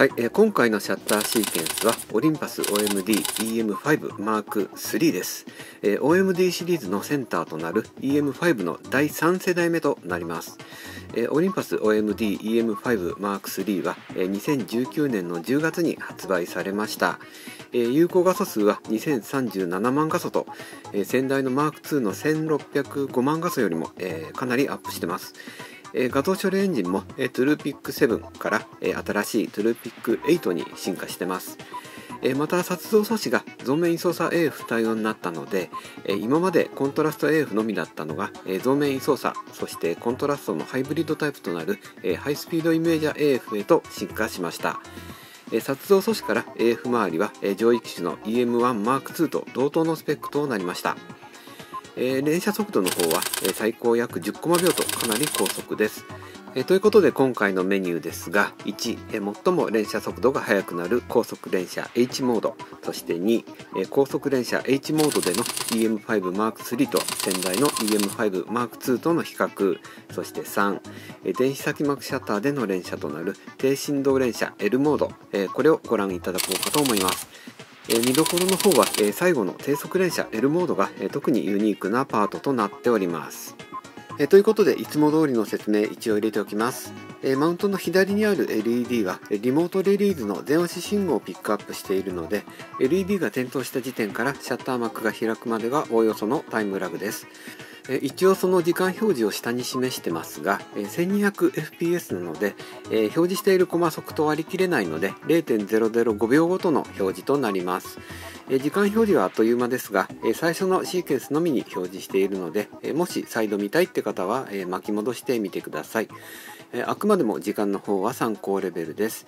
はい、えー、今回のシャッターシーケンスはオリンパス OMD-EM5M3 です、えー、OMD シリーズのセンターとなる EM5 の第3世代目となります、えー、オリンパス OMD-EM5M3 は、えー、2019年の10月に発売されました、えー、有効画素数は2037万画素と、えー、先代の M2 の1605万画素よりも、えー、かなりアップしてますえー、画像処理エンジンも、えー、トゥルーピック7から、えー、新しいトゥルーピック8に進化してます。えー、また、撮像素子が増面位相差 AF 対応になったので、えー、今までコントラスト AF のみだったのが、えー、像面位相差、そしてコントラストのハイブリッドタイプとなる、えー、ハイスピードイメージャー AF へと進化しました。撮像素子から AF 周りは上位機種の EM1M2 と同等のスペックとなりました。えー、連射速度の方は、え最高約10コマ秒とかなり高速です。えということで今回のメニューですが1、え最も連射速度が速くなる高速連射 H モードそして2、え高速連射 H モードでの EM5M3 と先代の EM5M2 との比較そして3、え電子先膜シャッターでの連射となる低振動連射 L モード、えこれをご覧いただこうかと思います。見どころの方は最後の低速連射 L モードが特にユニークなパートとなっております。えということでいつも通りの説明一応入れておきます、えマウントの左にある LED はリモートリリーズの全押し信号をピックアップしているので LED が点灯した時点からシャッター幕が開くまでがおおよそのタイムラグです一応その時間表示を下に示してますが 1200fps なので表示しているコマ速と割り切れないので0.005秒ごとの表示となります時間表示はあっという間ですが最初のシーケンスのみに表示しているのでもし再度見たいって方は巻き戻してみてくださいあくまでも時間の方は参考レベルです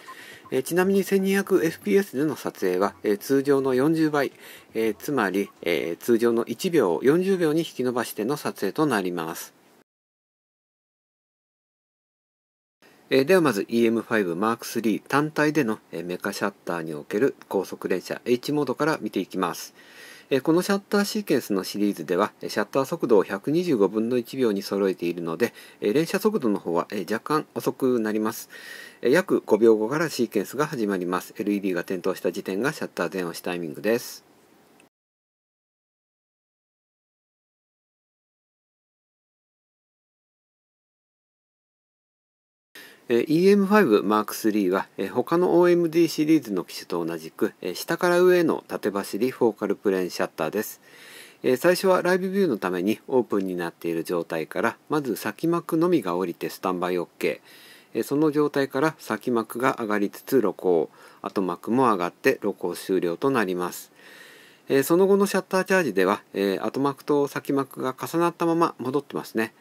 えちなみに 1200fps での撮影は、え通常の40倍、えつまり、え通常の1秒を40秒に引き伸ばしての撮影となります。えではまず EM5M3 単体でのメカシャッターにおける高速連射 H モードから見ていきます。このシャッターシーケンスのシリーズではシャッター速度を125分の1秒に揃えているので連射速度の方は若干遅くなります約5秒後からシーケンスが始まります LED が点灯した時点がシャッター前押しタイミングです EM5M3 は他の OMD シリーズの機種と同じく下から上の縦走りフォーカルプレーンシャッターです最初はライブビューのためにオープンになっている状態からまず先幕のみが降りてスタンバイ OK その状態から先幕が上がりつつ露光後膜も上がって露光終了となりますその後のシャッターチャージでは後膜と先幕が重なったまま戻ってますね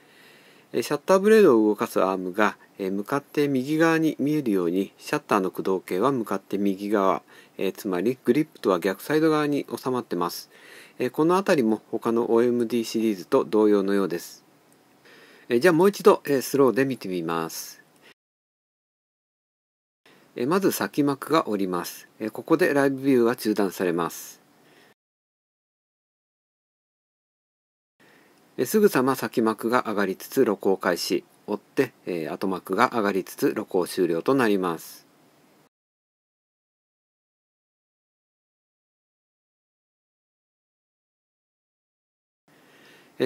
シャッターブレードを動かすアームが向かって右側に見えるようにシャッターの駆動系は向かって右側つまりグリップとは逆サイド側に収まってますこの辺りも他の OMD シリーズと同様のようですじゃあもう一度スローで見てみますまず先幕がおりますここでライブビューが中断されますすぐさま先幕が上がりつつ露光開始追って、え後幕が上がりつつ露光終了となります。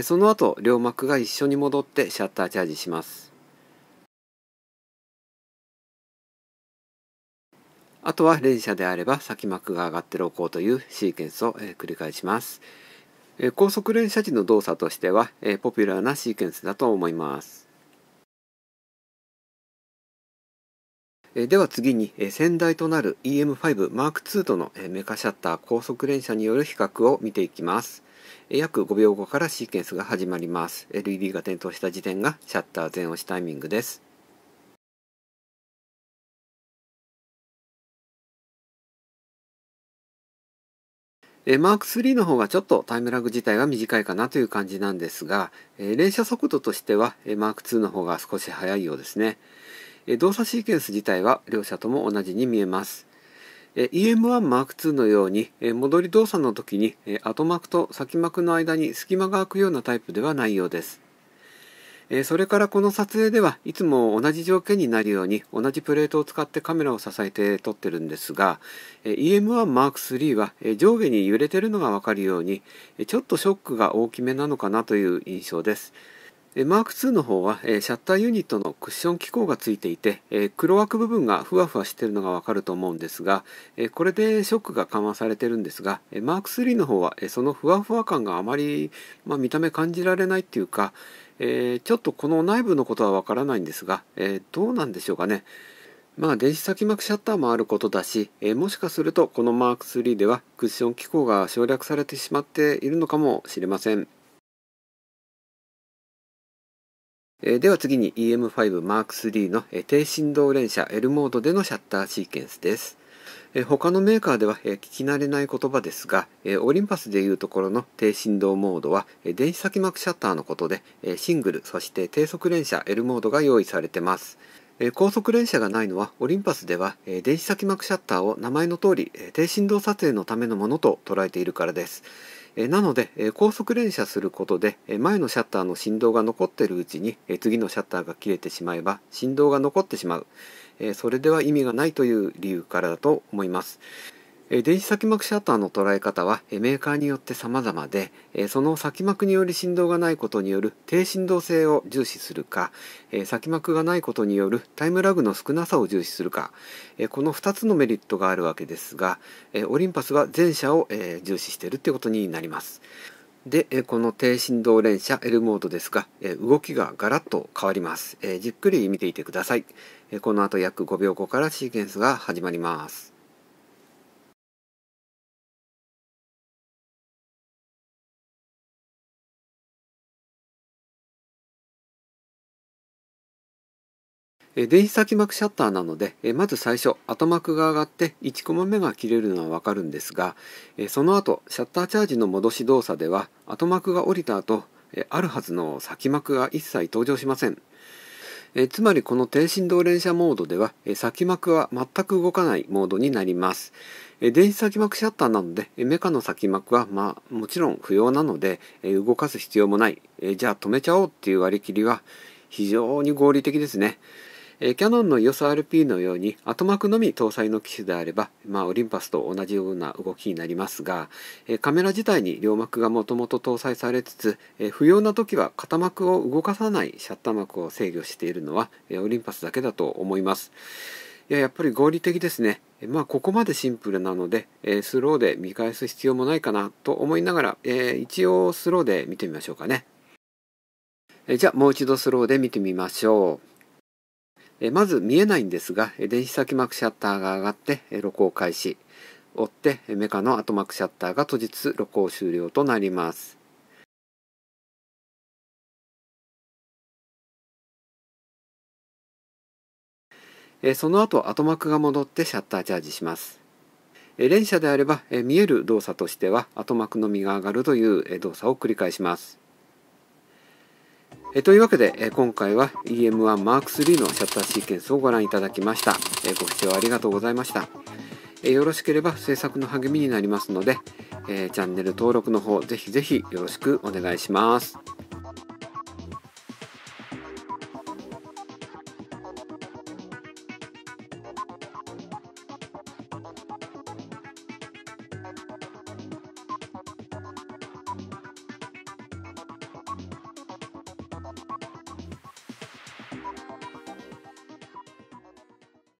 その後両幕が一緒に戻ってシャッターチャージしますあとは連射であれば先幕が上がって露光というシーケンスを繰り返しますえ高速連射時の動作としては、えポピュラーなシーケンスだと思います。えでは次に、え先代となる EM5M2 との、えメカシャッター高速連射による比較を見ていきます。約5秒後からシーケンスが始まります。LED が点灯した時点がシャッター全押しタイミングです。えマーク3の方がちょっとタイムラグ自体は短いかなという感じなんですが、え連射速度としては、えマーク2の方が少し速いようですね、え動作シーケンス自体は両者とも同じに見えます、え EM1 マーク2のように、え戻り動作の時に、え後膜と先幕の間に隙間が空くようなタイプではないようですえそれからこの撮影ではいつも同じ条件になるように同じプレートを使ってカメラを支えて撮ってるんですが、え EM1M3 は、え上下に揺れてるのがわかるように、えちょっとショックが大きめなのかなという印象です。マーク2の方は、えシャッターユニットのクッション機構がついていて、え黒枠部分がふわふわしてるのがわかると思うんですが、えこれでショックが緩和されてるんですが、えマーク3の方は、えそのふわふわ感があまり、まあ、見た目感じられないっていうか、えちょっとこの内部のことはわからないんですが、えどうなんでしょうかね。まあ電子先膜シャッターもあることだし、えもしかするとこのマーク3ではクッション機構が省略されてしまっているのかもしれません。えでは次に EM5 m 3 III の、低振動連射 L モードでのシャッターシーケンスです。え他のメーカーでは、え聞き慣れない言葉ですが、えオリンパスでいうところの低振動モードは、え電子先膜シャッターのことで、えシングルそして低速連射 L モードが用意されてます。高速連射がないのはオリンパスでは電子先膜シャッターを名前の通り低振動撮影のためのものと捉えているからですなので高速連射することで前のシャッターの振動が残っているうちに次のシャッターが切れてしまえば振動が残ってしまうそれでは意味がないという理由からだと思います。電子先膜シャッターの捉え方はメーカーによって様々でその先膜により振動がないことによる低振動性を重視するか先膜がないことによるタイムラグの少なさを重視するかこの2つのメリットがあるわけですがオリンパスは前者を重視しているということになります。で、この低振動連射 L モードですが、動きがガラッと変わります。じっくり見ていてください。この後約5秒後からシーケンスが始まります。電子先膜シャッターなのでまず最初後膜が上がって1コマ目が切れるのはわかるんですがその後シャッターチャージの戻し動作では後膜が降りた後あるはずの先膜が一切登場しませんつまりこの低振動連射モードでは先膜は全く動かないモードになります電子先膜シャッターなのでメカの先膜はまあもちろん不要なので動かす必要もないじゃあ止めちゃおうっていう割り切りは非常に合理的ですねえー、キヤノンの EOSRP のように後幕のみ搭載の機種であれば、まあ、オリンパスと同じような動きになりますが、えー、カメラ自体に両幕がもともと搭載されつつ、えー、不要な時は片幕を動かさないシャッター幕を制御しているのは、えー、オリンパスだけだと思います。いややっぱり合理的ですね。まあ、ここまでシンプルなので、えスローで見返す必要もないかなと思いながら、え一応スローで見てみましょうかね。えじゃあもう一度スローで見てみましょう。えまず見えないんですが電子先膜シャッターが上がって録音開始追ってメカの後膜シャッターが閉じつ録音終了となりますその後後膜が戻ってシャッターチャージします連射であれば見える動作としては後膜のみが上がるという動作を繰り返しますえというわけで、え今回は EM1M3 のシャッターシーケンスをご覧いただきました、えご視聴ありがとうございました、えよろしければ制作の励みになりますので、えチャンネル登録の方ぜひぜひよろしくお願いします